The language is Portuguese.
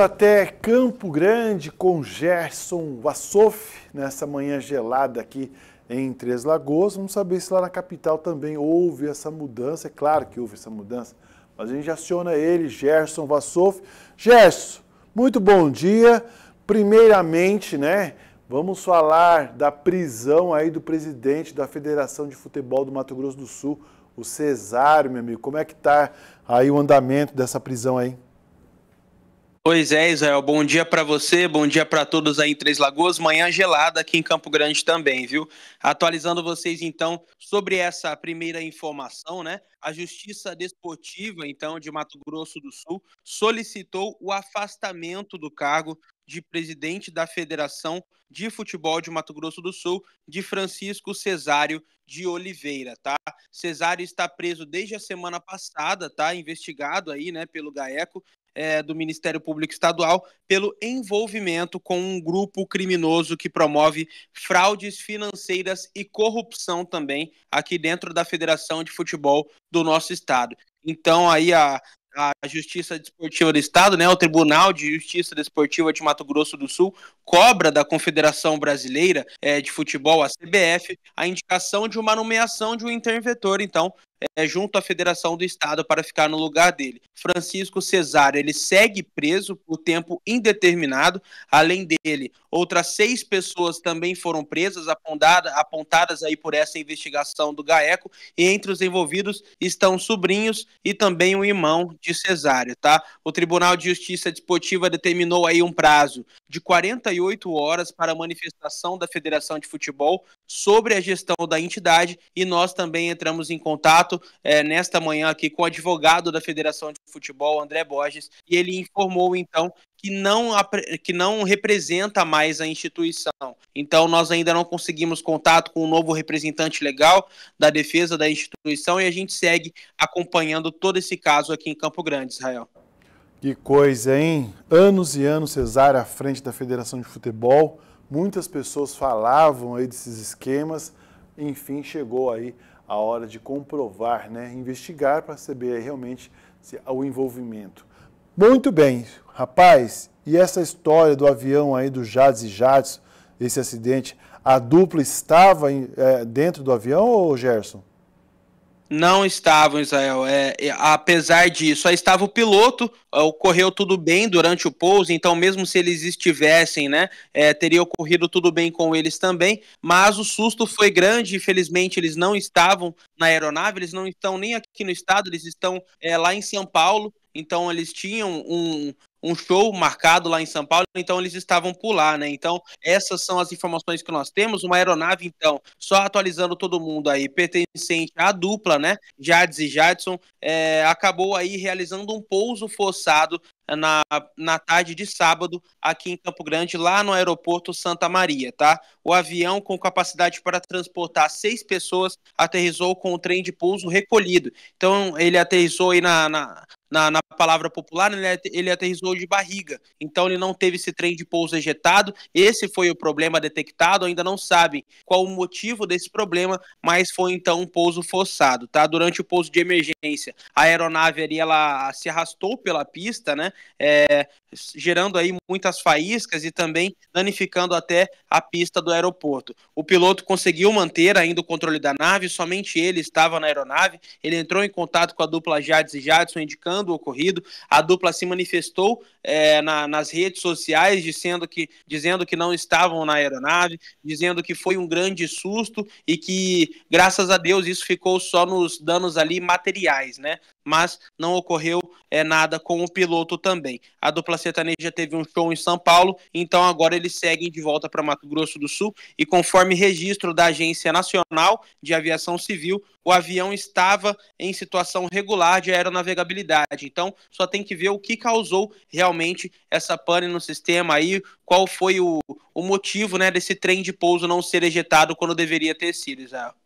até Campo Grande com Gerson Wassoff, nessa manhã gelada aqui em Três Lagoas. Vamos saber se lá na capital também houve essa mudança. É claro que houve essa mudança, mas a gente aciona ele, Gerson Wassoff. Gerson, muito bom dia. Primeiramente, né, vamos falar da prisão aí do presidente da Federação de Futebol do Mato Grosso do Sul, o Cesário, meu amigo. Como é que tá aí o andamento dessa prisão aí? Pois é, Israel. Bom dia para você, bom dia para todos aí em Três Lagoas. Manhã gelada aqui em Campo Grande também, viu? Atualizando vocês então sobre essa primeira informação, né? A Justiça Desportiva, então, de Mato Grosso do Sul, solicitou o afastamento do cargo de presidente da Federação de Futebol de Mato Grosso do Sul, de Francisco Cesário de Oliveira, tá? Cesário está preso desde a semana passada, tá? Investigado aí, né, pelo GAECO é, do Ministério Público Estadual pelo envolvimento com um grupo criminoso que promove fraudes financeiras e corrupção também aqui dentro da Federação de Futebol do nosso estado. Então aí a, a Justiça Desportiva do Estado, né, o Tribunal de Justiça Desportiva de Mato Grosso do Sul, cobra da Confederação Brasileira é, de Futebol, a CBF, a indicação de uma nomeação de um interventor, então, é, junto à Federação do Estado para ficar no lugar dele. Francisco Cesário, ele segue preso por tempo indeterminado. Além dele, outras seis pessoas também foram presas, apontada, apontadas aí por essa investigação do GAECO, e entre os envolvidos estão sobrinhos e também o irmão de Cesário, tá? O Tribunal de Justiça Desportiva determinou aí um prazo de 48 horas para a manifestação da Federação de Futebol sobre a gestão da entidade e nós também entramos em contato é, nesta manhã aqui com o advogado da Federação de Futebol, André Borges, e ele informou então que não, que não representa mais a instituição. Então, nós ainda não conseguimos contato com o um novo representante legal da defesa da instituição e a gente segue acompanhando todo esse caso aqui em Campo Grande, Israel. Que coisa, hein? Anos e anos Cesar, à frente da Federação de Futebol. Muitas pessoas falavam aí desses esquemas, enfim, chegou aí a hora de comprovar, né? investigar para saber realmente se, o envolvimento. Muito bem, rapaz, e essa história do avião aí do Jades e Jades, esse acidente, a dupla estava é, dentro do avião ou Gerson? Não estavam, Israel. É, é, apesar disso, aí estava o piloto, é, ocorreu tudo bem durante o pouso, então mesmo se eles estivessem, né, é, teria ocorrido tudo bem com eles também, mas o susto foi grande, infelizmente eles não estavam na aeronave, eles não estão nem aqui no estado, eles estão é, lá em São Paulo, então eles tinham um, um show marcado lá em São Paulo, então eles estavam por lá, né? Então, essas são as informações que nós temos. Uma aeronave, então, só atualizando todo mundo aí, pertencente à dupla, né? Jades e Jadson, é, acabou aí realizando um pouso forçado na, na tarde de sábado aqui em Campo Grande, lá no aeroporto Santa Maria, tá? O avião com capacidade para transportar seis pessoas aterrizou com o trem de pouso recolhido. Então ele aterrissou aí na, na, na, na palavra popular, ele aterrissou de barriga. Então ele não teve esse trem de pouso ejetado. Esse foi o problema detectado. Ainda não sabem qual o motivo desse problema, mas foi então um pouso forçado, tá? Durante o pouso de emergência, a aeronave ali ela se arrastou pela pista, né? É, gerando aí muitas faíscas e também danificando até a pista do aeroporto. O piloto conseguiu manter ainda o controle da nave, somente ele estava na aeronave. Ele entrou em contato com a dupla Jades e Jadson indicando o ocorrido a dupla se manifestou é, na, nas redes sociais, dizendo que, dizendo que não estavam na aeronave, dizendo que foi um grande susto e que, graças a Deus, isso ficou só nos danos ali materiais, né? mas não ocorreu é, nada com o piloto também. A dupla sertaneja teve um show em São Paulo, então agora eles seguem de volta para Mato Grosso do Sul e conforme registro da Agência Nacional de Aviação Civil, o avião estava em situação regular de aeronavegabilidade. Então, só tem que ver o que causou realmente essa pane no sistema aí, qual foi o, o motivo né, desse trem de pouso não ser ejetado quando deveria ter sido, Israel.